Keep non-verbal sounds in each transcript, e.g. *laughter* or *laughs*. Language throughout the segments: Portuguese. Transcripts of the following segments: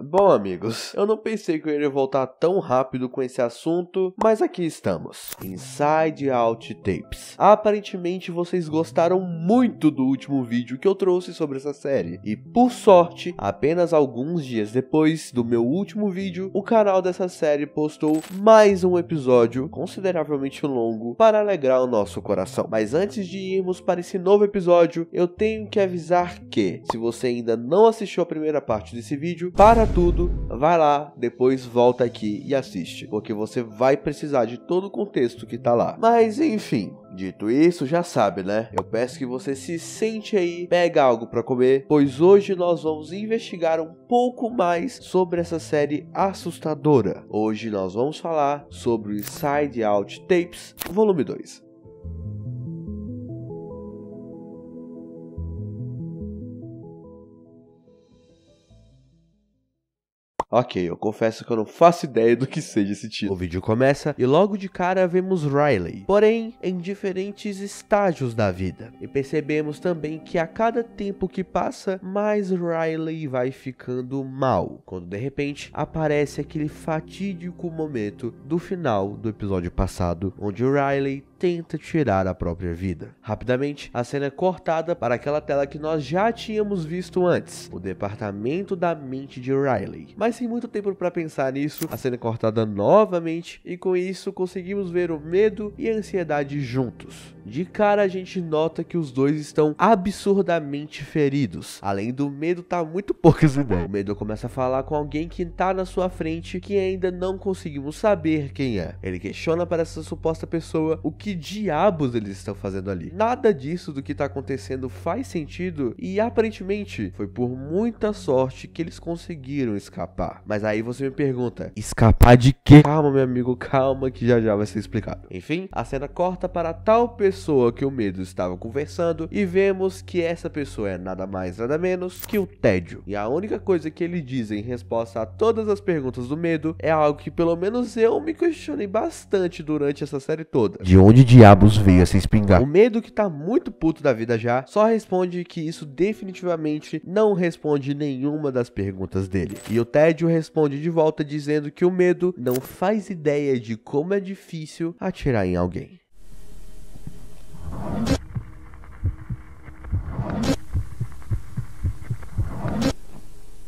Bom, amigos, eu não pensei que eu iria voltar tão rápido com esse assunto, mas aqui estamos. Inside Out Tapes. Aparentemente vocês gostaram muito do último vídeo que eu trouxe sobre essa série, e por sorte, apenas alguns dias depois do meu último vídeo, o canal dessa série postou mais um episódio consideravelmente longo para alegrar o nosso coração. Mas antes de irmos para esse novo episódio, eu tenho que avisar que, se você ainda não assistiu a primeira parte desse vídeo, para tudo, vai lá, depois volta aqui e assiste, porque você vai precisar de todo o contexto que tá lá. Mas enfim, Dito isso, já sabe, né? Eu peço que você se sente aí, pega algo para comer, pois hoje nós vamos investigar um pouco mais sobre essa série assustadora. Hoje nós vamos falar sobre Inside Out Tapes, volume 2. Ok, eu confesso que eu não faço ideia do que seja esse título. O vídeo começa e logo de cara vemos Riley, porém em diferentes estágios da vida. E percebemos também que a cada tempo que passa, mais Riley vai ficando mal, quando de repente aparece aquele fatídico momento do final do episódio passado, onde Riley tenta tirar a própria vida. Rapidamente, a cena é cortada para aquela tela que nós já tínhamos visto antes, o departamento da mente de Riley. Mas sem muito tempo para pensar nisso, a cena é cortada novamente e com isso conseguimos ver o medo e a ansiedade juntos. De cara a gente nota que os dois estão absurdamente feridos. Além do medo tá muito poucas ideias. O medo começa a falar com alguém que tá na sua frente que ainda não conseguimos saber quem é. Ele questiona para essa suposta pessoa o que que diabos eles estão fazendo ali? Nada disso do que está acontecendo faz sentido e aparentemente foi por muita sorte que eles conseguiram escapar. Mas aí você me pergunta, escapar de quê? Calma, meu amigo, calma que já já vai ser explicado. Enfim, a cena corta para tal pessoa que o medo estava conversando e vemos que essa pessoa é nada mais nada menos que o tédio. E a única coisa que ele diz em resposta a todas as perguntas do medo é algo que pelo menos eu me questionei bastante durante essa série toda. De onde de diabos veio essa espingarda? O medo que tá muito puto da vida já só responde que isso definitivamente não responde nenhuma das perguntas dele. E o Tédio responde de volta dizendo que o medo não faz ideia de como é difícil atirar em alguém.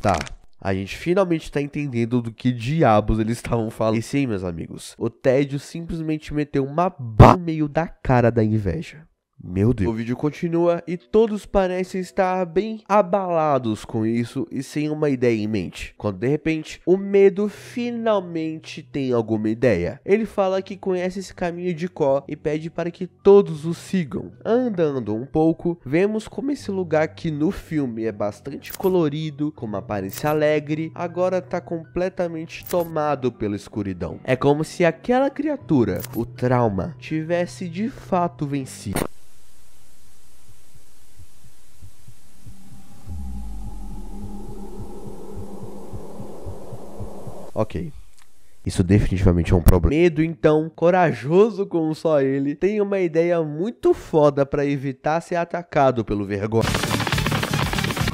Tá, a gente finalmente tá entendendo do que diabos eles estavam falando. E sim, meus amigos, o tédio simplesmente meteu uma ba no meio da cara da inveja. Meu Deus. O vídeo continua e todos parecem estar bem abalados com isso e sem uma ideia em mente. Quando de repente, o medo finalmente tem alguma ideia. Ele fala que conhece esse caminho de Có e pede para que todos o sigam. Andando um pouco, vemos como esse lugar que no filme é bastante colorido, com uma aparência alegre, agora está completamente tomado pela escuridão. É como se aquela criatura, o trauma, tivesse de fato vencido. Ok. Isso definitivamente é um problema. Medo, então, corajoso como só ele, tem uma ideia muito foda para evitar ser atacado pelo vergonha.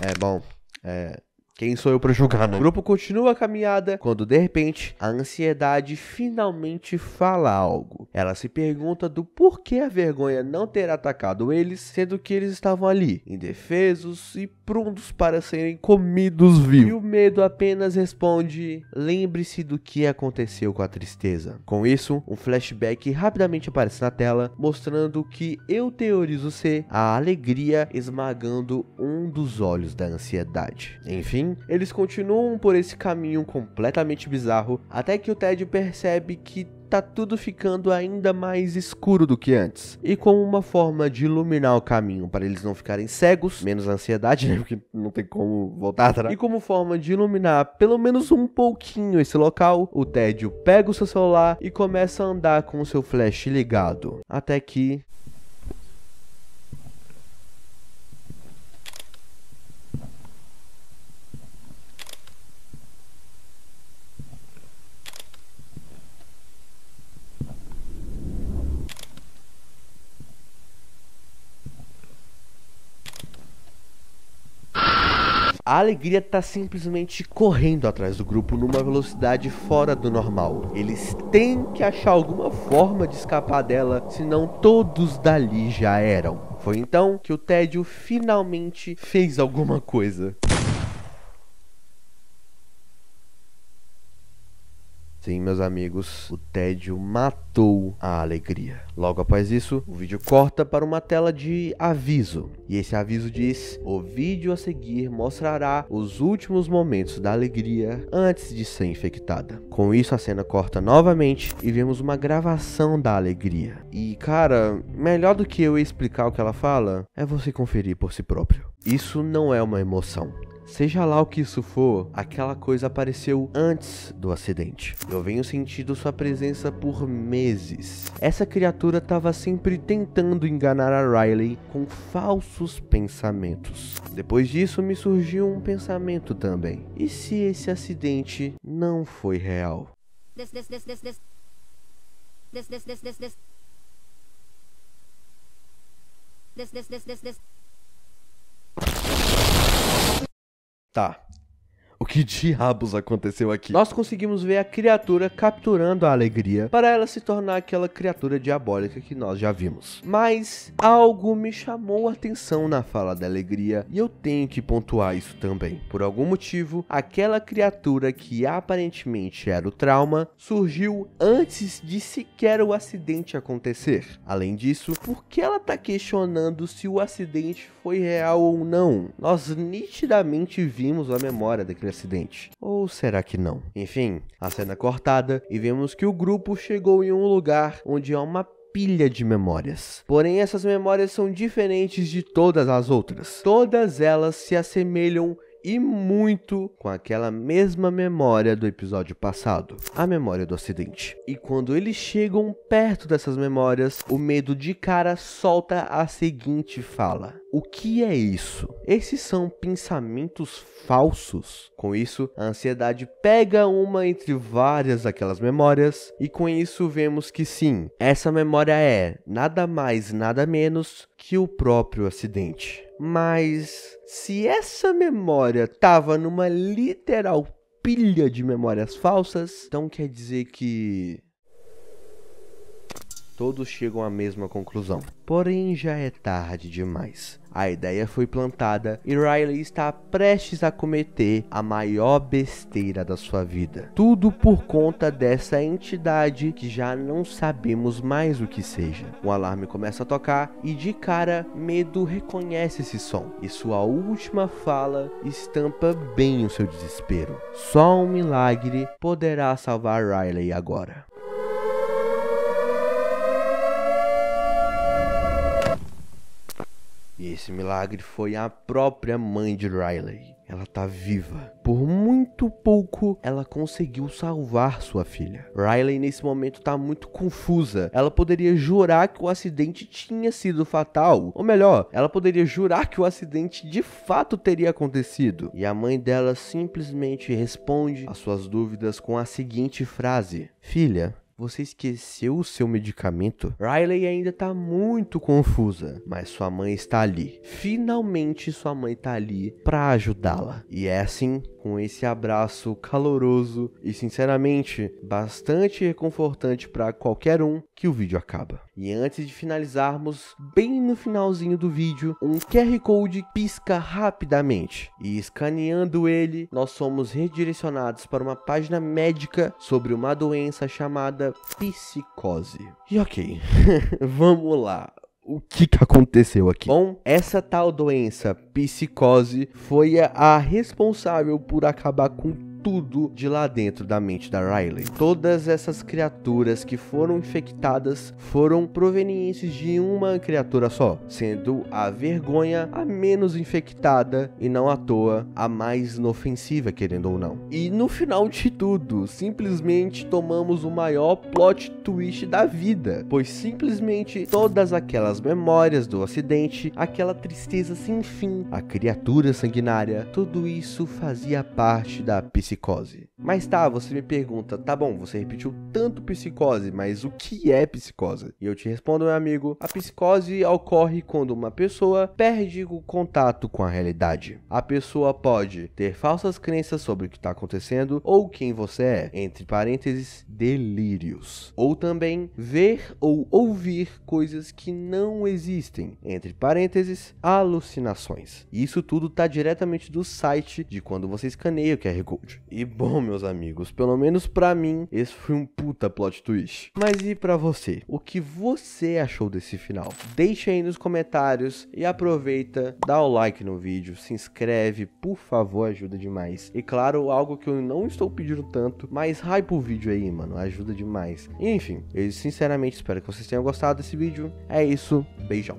É bom, é, quem sou eu para julgar, né? O grupo continua a caminhada quando de repente a ansiedade finalmente fala algo. Ela se pergunta do porquê a vergonha não ter atacado eles, sendo que eles estavam ali, indefesos e prontos para serem comidos vivos. E o medo apenas responde: lembre-se do que aconteceu com a tristeza. Com isso, um flashback rapidamente aparece na tela, mostrando que eu teorizo ser a alegria esmagando um dos olhos da ansiedade. Enfim, Assim, eles continuam por esse caminho completamente bizarro até que o Ted percebe que tá tudo ficando ainda mais escuro do que antes. E como uma forma de iluminar o caminho para eles não ficarem cegos, menos ansiedade, né? *laughs* Porque não tem como voltar atrás. E como forma de iluminar pelo menos um pouquinho esse local, o Tédio pega o seu celular e começa a andar com o seu flash ligado. Até que A alegria tá simplesmente correndo atrás do grupo numa velocidade fora do normal. Eles têm que achar alguma forma de escapar dela, senão todos dali já eram. Foi então que o tédio finalmente fez alguma coisa. Sim, meus amigos, o tédio matou a alegria. Logo após isso, o vídeo corta para uma tela de aviso. E esse aviso diz: O vídeo a seguir mostrará os últimos momentos da alegria antes de ser infectada. Com isso, a cena corta novamente e vemos uma gravação da alegria. E cara, melhor do que eu explicar o que ela fala, é você conferir por si próprio. Isso não é uma emoção. Seja lá o que isso for, aquela coisa apareceu antes do acidente. Eu venho sentindo sua presença por meses. Essa criatura estava sempre tentando enganar a Riley com falsos pensamentos. Depois disso, me surgiu um pensamento também. E se esse acidente não foi real? This, this, this, this, this. This, this, this, this, this. This, this, this, this, this. Tá o que diabos aconteceu aqui? Nós conseguimos ver a criatura capturando a alegria para ela se tornar aquela criatura diabólica que nós já vimos. Mas algo me chamou a atenção na fala da alegria e eu tenho que pontuar isso também. Por algum motivo, aquela criatura que aparentemente era o trauma surgiu antes de sequer o acidente acontecer. Além disso, por que ela está questionando se o acidente foi real ou não? Nós nitidamente vimos a memória da criatura acidente. Ou será que não? Enfim, a cena é cortada e vemos que o grupo chegou em um lugar onde há uma pilha de memórias. Porém, essas memórias são diferentes de todas as outras. Todas elas se assemelham e muito com aquela mesma memória do episódio passado, a memória do acidente. E quando eles chegam perto dessas memórias, o medo de cara solta a seguinte fala: o que é isso? Esses são pensamentos falsos. Com isso, a ansiedade pega uma entre várias daquelas memórias, e com isso vemos que sim, essa memória é nada mais, nada menos que o próprio acidente. Mas se essa memória tava numa literal pilha de memórias falsas, então quer dizer que todos chegam à mesma conclusão. Porém, já é tarde demais. A ideia foi plantada e Riley está prestes a cometer a maior besteira da sua vida. Tudo por conta dessa entidade que já não sabemos mais o que seja. O alarme começa a tocar e de cara, medo reconhece esse som e sua última fala estampa bem o seu desespero. Só um milagre poderá salvar Riley agora. Esse milagre foi a própria mãe de Riley. Ela tá viva. Por muito pouco, ela conseguiu salvar sua filha. Riley, nesse momento, tá muito confusa. Ela poderia jurar que o acidente tinha sido fatal. Ou melhor, ela poderia jurar que o acidente de fato teria acontecido. E a mãe dela simplesmente responde às suas dúvidas com a seguinte frase: Filha, você esqueceu o seu medicamento? Riley ainda tá muito confusa, mas sua mãe está ali. Finalmente sua mãe tá ali para ajudá-la. E é assim com esse abraço caloroso e sinceramente bastante reconfortante para qualquer um que o vídeo acaba. E antes de finalizarmos, bem no finalzinho do vídeo, um QR Code pisca rapidamente e escaneando ele, nós somos redirecionados para uma página médica sobre uma doença chamada psicose. E ok, *laughs* vamos lá o que, que aconteceu aqui? Bom, essa tal doença, psicose, foi a responsável por acabar com tudo de lá dentro da mente da Riley. Todas essas criaturas que foram infectadas foram provenientes de uma criatura só, sendo a vergonha a menos infectada e não à toa a mais inofensiva, querendo ou não. E no final de tudo, simplesmente tomamos o maior plot twist da vida, pois simplesmente todas aquelas memórias do acidente, aquela tristeza sem fim, a criatura sanguinária, tudo isso fazia parte da psicologia psicosi Mas tá, você me pergunta, tá bom, você repetiu tanto psicose, mas o que é psicose? E eu te respondo, meu amigo, a psicose ocorre quando uma pessoa perde o contato com a realidade. A pessoa pode ter falsas crenças sobre o que está acontecendo ou quem você é, entre parênteses, delírios. Ou também ver ou ouvir coisas que não existem, entre parênteses, alucinações. Isso tudo tá diretamente do site de quando você escaneia o QR Code. E bom, meus amigos. Pelo menos para mim, esse foi um puta plot twist. Mas e para você? O que você achou desse final? Deixa aí nos comentários e aproveita, dá o like no vídeo, se inscreve, por favor, ajuda demais. E claro, algo que eu não estou pedindo tanto, mas hype o vídeo aí, mano, ajuda demais. Enfim, eu sinceramente espero que vocês tenham gostado desse vídeo. É isso, beijão.